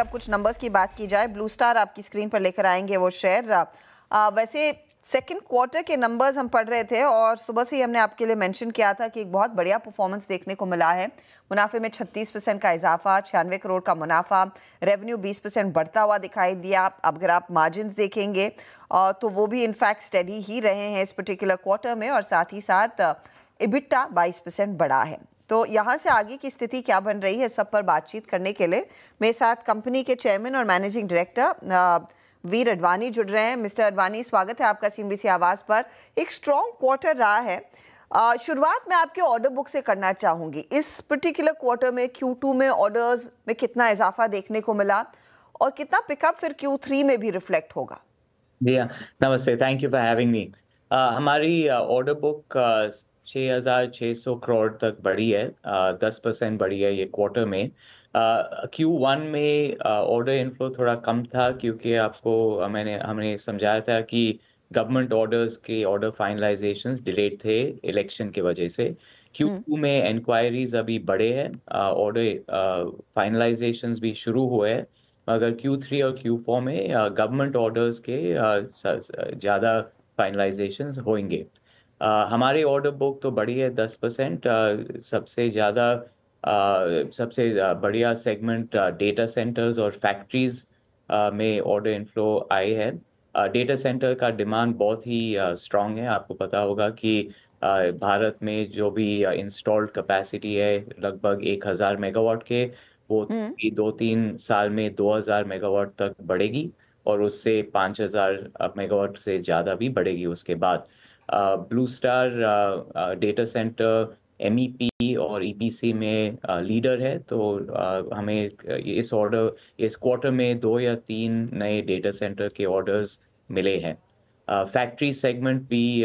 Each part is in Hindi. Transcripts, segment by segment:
अब कुछ नंबर्स की बात की जाए ब्लू स्टार आपकी स्क्रीन पर लेकर आएंगे वो शेयर वैसे सेकंड क्वार्टर के नंबर्स हम पढ़ रहे थे और सुबह से ही हमने आपके लिए मेंशन किया था कि एक बहुत बढ़िया परफॉर्मेंस देखने को मिला है मुनाफे में 36 परसेंट का इजाफा छियानवे करोड़ का मुनाफा रेवेन्यू 20 परसेंट बढ़ता हुआ दिखाई दिया अब अगर आप मार्जिन देखेंगे तो वो भी इनफैक्ट स्टडी ही रहे हैं इस पर्टिकुलर क्वार्टर में और साथ ही साथ इबिट्टा बाईस बढ़ा है तो यहाँ से आगे की स्थिति क्या बन रही है सब पर बातचीत करने के लिए मेरे साथ कंपनी के चेयरमैन और मैनेजिंग डायरेक्टर वीर अडवाणी जुड़ रहे हैं मिस्टर अडवाणी स्वागत है आपका सीएमबीसी आवाज़ पर एक स्ट्रॉन्ग क्वार्टर रहा है शुरुआत मैं आपके ऑर्डर बुक से करना चाहूँगी इस पर्टिकुलर क्वार्टर में Q2 में ऑर्डर्स में कितना इजाफा देखने को मिला और कितना पिकअप फिर Q3 में भी रिफ्लेक्ट होगा जी हाँ नमस्ते thank you for having me हमारी ऑर्डर बुक 6,600 करोड़ तक बढ़ी है दस परसेंट बढ़ी है ये क्वार्टर में क्यू वन में ऑर्डर इनफ्लो थोड़ा कम था क्योंकि आपको मैंने हमने समझाया था कि गवर्नमेंट ऑर्डर्स के ऑर्डर फाइनलाइजेशन डिलेड थे इलेक्शन के वजह से क्यू हम्म। टू में इंक्वायरीज अभी बढ़े हैं ऑर्डर फाइनलाइजेशन भी शुरू हुए हैं मगर क्यू थ्री और क्यू फोर में गवर्नमेंट uh, ऑर्डर्स के ज़्यादा फाइनलाइजेशन होंगे हमारी ऑर्डर बुक तो बड़ी है दस परसेंट सबसे ज़्यादा सबसे बढ़िया सेगमेंट डेटा सेंटर्स और फैक्ट्रीज में ऑर्डर इनफ्लो आए है डेटा सेंटर का डिमांड बहुत ही स्ट्रांग है आपको पता होगा कि भारत में जो भी इंस्टॉल्ड कैपेसिटी है लगभग एक हज़ार मेगावाट के वो हम्म। दो तीन साल में दो हजार मेगावाट तक बढ़ेगी और उससे पाँच हजार मेगावाट से ज़्यादा भी बढ़ेगी उसके बाद Blue Star data centre M और ई e में लीडर uh, है तो uh, हमें uh, इस ऑर्डर इस क्वार्टर में दो या तीन नए डेटा सेंटर के ऑर्डर्स मिले हैं फैक्ट्री सेगमेंट भी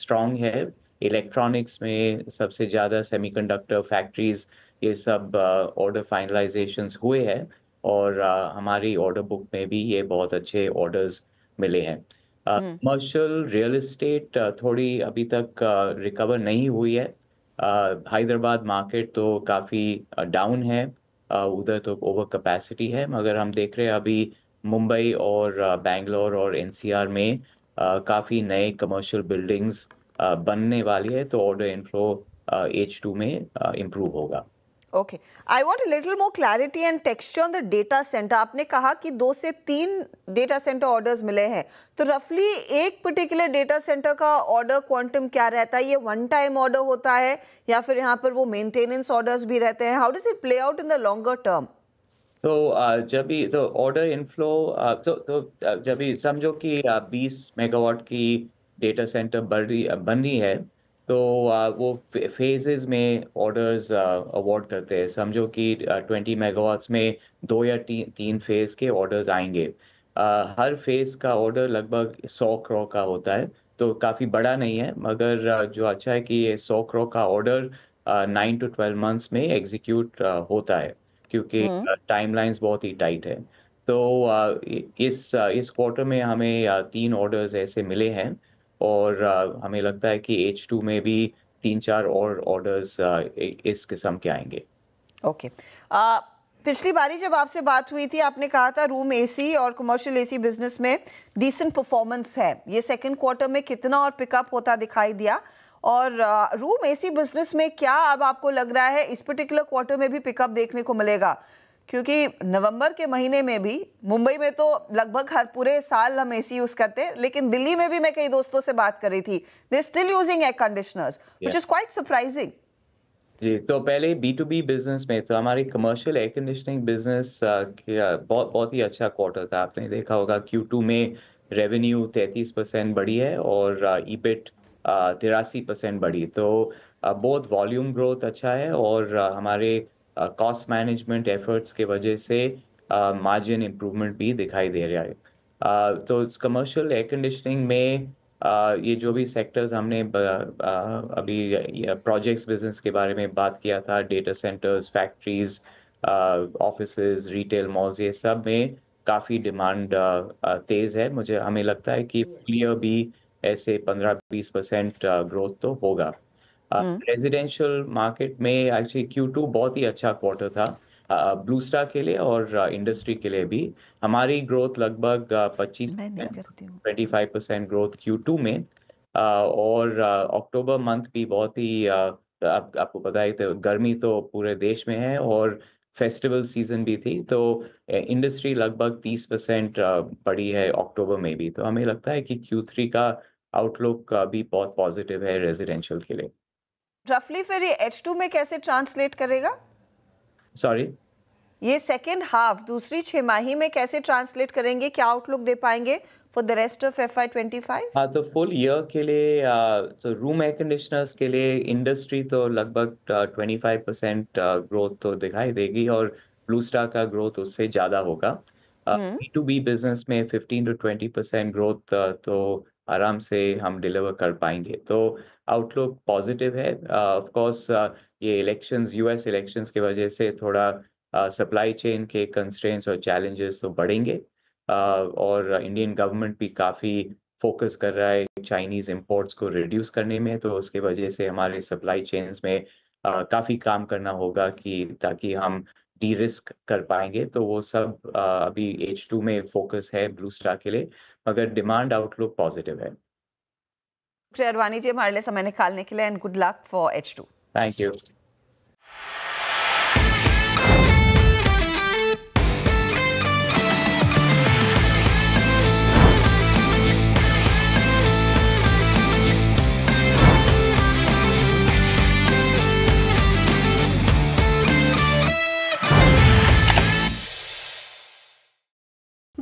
स्ट्रॉन्ग है इलेक्ट्रॉनिक्स में सबसे ज़्यादा सेमीकंडक्टर फैक्ट्रीज ये सब ऑर्डर फाइनलाइजेशंस हुए हैं और हमारी ऑर्डर बुक में भी ये बहुत अच्छे ऑर्डर्स मिले हैं कमर्शियल रियल इस्टेट थोड़ी अभी तक रिकवर uh, नहीं हुई है uh, हैदराबाद मार्केट तो काफ़ी डाउन uh, है उधर तो ओवर कैपेसिटी है मगर हम देख रहे हैं अभी मुंबई और बैंगलोर और एनसीआर में काफ़ी नए कमर्शियल बिल्डिंग्स बनने वाली है तो ऑर्डर इनफ्लो एच टू में इम्प्रूव होगा okay I want little more clarity and texture on the data centre आपने कहा कि दो से तीन डेटा सेंटर ऑर्डर्स मिले हैं तो रफली एक पर्टिकुलर डेटा सेंटर का ऑर्डर क्वांटम क्या रहता है ये वन टाइम ऑर्डर होता है या फिर यहाँ पर वो मेंटेनेंस ऑर्डर्स भी रहते हैं how does it play out in the longer term तो जब भी तो ऑर्डर इनफ्लो तो तो जब भी समझो कि 20 मेगावाट की डेटा सेंटर बन रही बन रही है तो वो फेजेस में ऑर्डर्स अवार्ड करते हैं समझो कि ट्वेंटी मेगावाट्स में दो या ती, तीन फेज के ऑर्डर्स आएंगे हर फेज का ऑर्डर लगभग सौ करोड़ का होता है तो काफ़ी बड़ा नहीं है मगर जो अच्छा है कि ये सौ करोड़ का order nine to twelve months में एग्जीक्यूट होता है क्योंकि टाइमलाइंस हम्म। बहुत ही टाइट है तो इस इस क्वार्टर में हमें तीन ऑर्डर्स ऐसे मिले हैं और uh, हमें लगता है कि एच टू में भी तीन चार और ऑर्डर्स uh, इस किस्म के आएंगे ओके okay. uh, पिछली बारी जब आपसे बात हुई थी आपने कहा था रूम एसी और कमर्शियल एसी बिजनेस में डिसेंट परफॉर्मेंस है ये सेकंड क्वार्टर में कितना और पिकअप होता दिखाई दिया और रूम एसी बिजनेस में क्या अब आपको लग रहा है इस पर्टिकुलर क्वार्टर में भी पिकअप देखने को मिलेगा क्योंकि नवंबर के महीने में भी मुंबई में तो लगभग हर पूरे साल हम एसी यूज करते हैं लेकिन दिल्ली में भी मैं कई दोस्तों से बात कर रही थी they still using air conditioners which is quite surprising जी तो पहले बी टू बी बिजनेस में तो हमारे कमर्शियल एयर कंडीशनिंग बिजनेस बहुत बहुत ही अच्छा क्वार्टर था आपने देखा होगा क्यू टू में रेवेन्यू तैंतीस परसेंट बढ़ी है और ईपेट uh, uh, तिरासी परसेंट बढ़ी तो uh, बहुत वॉल्यूम ग्रोथ अच्छा है और हमारे कॉस्ट मैनेजमेंट एफर्ट्स के वजह से मार्जिन इम्प्रूवमेंट भी दिखाई दे रहा है तो कमर्शियल एयर कंडीशनिंग में Uh, ये जो भी सेक्टर्स हमने uh, uh, अभी प्रोजेक्ट्स बिजनेस के बारे में बात किया था data centres factories office retail malls ये सब में काफ़ी डिमांड uh, तेज़ है मुझे हमें लगता है कि क्लियर भी ऐसे पंद्रह बीस परसेंट ग्रोथ तो होगा रेजिडेंशियल uh, मार्केट hmm. में एक्चुअली क्यू टू बहुत ही अच्छा क्वार्टर था ब्लू uh, स्टार के लिए और इंडस्ट्री uh, के लिए भी हमारी ग्रोथ लगभग पच्चीस twenty five percent growth Q two में और अक्टूबर मंथ भी बहुत ही आप, आपको पता है तो गर्मी तो पूरे देश में है और फेस्टिवल सीजन भी थी तो इंडस्ट्री लगभग तीस परसेंट बढ़ी है अक्टूबर में भी तो हमें लगता है कि क्यू थ्री का आउटलुक भी बहुत पॉजिटिव है रेजिडेंशियल के लिए रफली फिर ये एच टू में कैसे ट्रांसलेट करेगा सॉरी ये सेकेंड हाफ दूसरी छमाही में कैसे ट्रांसलेट करेंगे क्या आउटलुक दे पाएंगे for the rest of F I twenty five हाँ तो फुल ईयर के लिए तो रूम एयर कंडीशनर्स के लिए इंडस्ट्री तो लगभग ट्वेंटी फाइव परसेंट ग्रोथ तो दिखाई देगी और ब्लू स्टार का ग्रोथ उससे ज़्यादा होगा बी टू बी बिजनेस में fifteen to twenty percent growth तो आराम से हम डिलीवर कर पाएंगे तो आउटलुक पॉजिटिव है ऑफ uh, कोर्स uh, ये इलेक्शंस यूएस इलेक्शंस के वजह से थोड़ा सप्लाई uh, चेन के कंस्ट्रेंट्स और चैलेंजेस तो बढ़ेंगे और इंडियन गवर्नमेंट भी काफ़ी फोकस कर रहा है चाइनीज इंपोर्ट्स को रिड्यूस करने में तो उसके वजह से हमारे सप्लाई चेन्स में काफ़ी काम करना होगा कि ताकि हम डी रिस्क कर पाएंगे तो वो सब अभी एच टू में फोकस है ब्लू स्टार के लिए मगर डिमांड आउटलुक पॉजिटिव है प्रिय अडवाणी जी हमारे लिए समय निकालने के लिए and good luck for H two thank you